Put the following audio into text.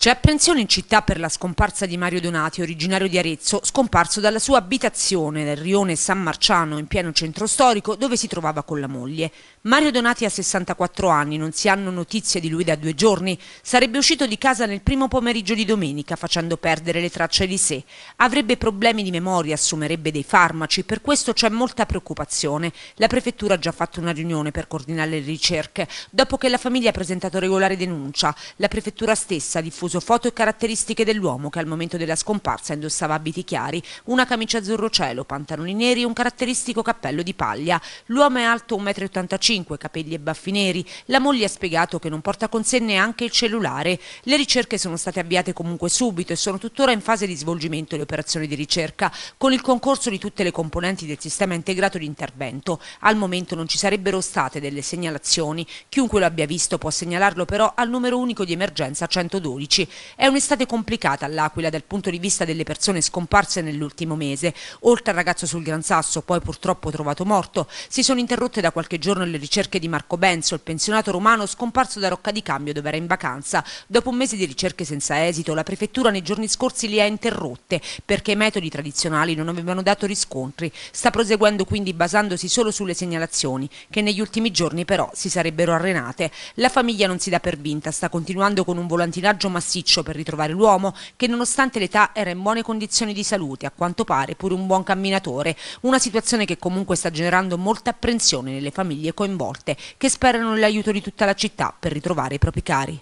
C'è apprensione in città per la scomparsa di Mario Donati, originario di Arezzo, scomparso dalla sua abitazione nel rione San Marciano, in pieno centro storico, dove si trovava con la moglie. Mario Donati ha 64 anni, non si hanno notizie di lui da due giorni. Sarebbe uscito di casa nel primo pomeriggio di domenica, facendo perdere le tracce di sé. Avrebbe problemi di memoria, assumerebbe dei farmaci, per questo c'è molta preoccupazione. La prefettura ha già fatto una riunione per coordinare le ricerche. Dopo che la famiglia ha presentato regolare denuncia, la prefettura stessa ha diffuso incluso foto e caratteristiche dell'uomo che al momento della scomparsa indossava abiti chiari, una camicia azzurro cielo, pantaloni neri e un caratteristico cappello di paglia. L'uomo è alto 1,85 m, capelli e baffi neri. La moglie ha spiegato che non porta con sé neanche il cellulare. Le ricerche sono state avviate comunque subito e sono tuttora in fase di svolgimento le operazioni di ricerca, con il concorso di tutte le componenti del sistema integrato di intervento. Al momento non ci sarebbero state delle segnalazioni. Chiunque lo abbia visto può segnalarlo però al numero unico di emergenza 112. 2012. È un'estate complicata all'Aquila dal punto di vista delle persone scomparse nell'ultimo mese. Oltre al ragazzo sul Gran Sasso, poi purtroppo trovato morto, si sono interrotte da qualche giorno le ricerche di Marco Benzo, il pensionato romano scomparso da Rocca di Cambio dove era in vacanza. Dopo un mese di ricerche senza esito, la prefettura nei giorni scorsi li ha interrotte perché i metodi tradizionali non avevano dato riscontri. Sta proseguendo quindi basandosi solo sulle segnalazioni che negli ultimi giorni però si sarebbero arrenate. La famiglia non si dà per vinta, sta continuando con un volantinaggio massiccio massiccio per ritrovare l'uomo che nonostante l'età era in buone condizioni di salute, a quanto pare pure un buon camminatore, una situazione che comunque sta generando molta apprensione nelle famiglie coinvolte che sperano l'aiuto di tutta la città per ritrovare i propri cari.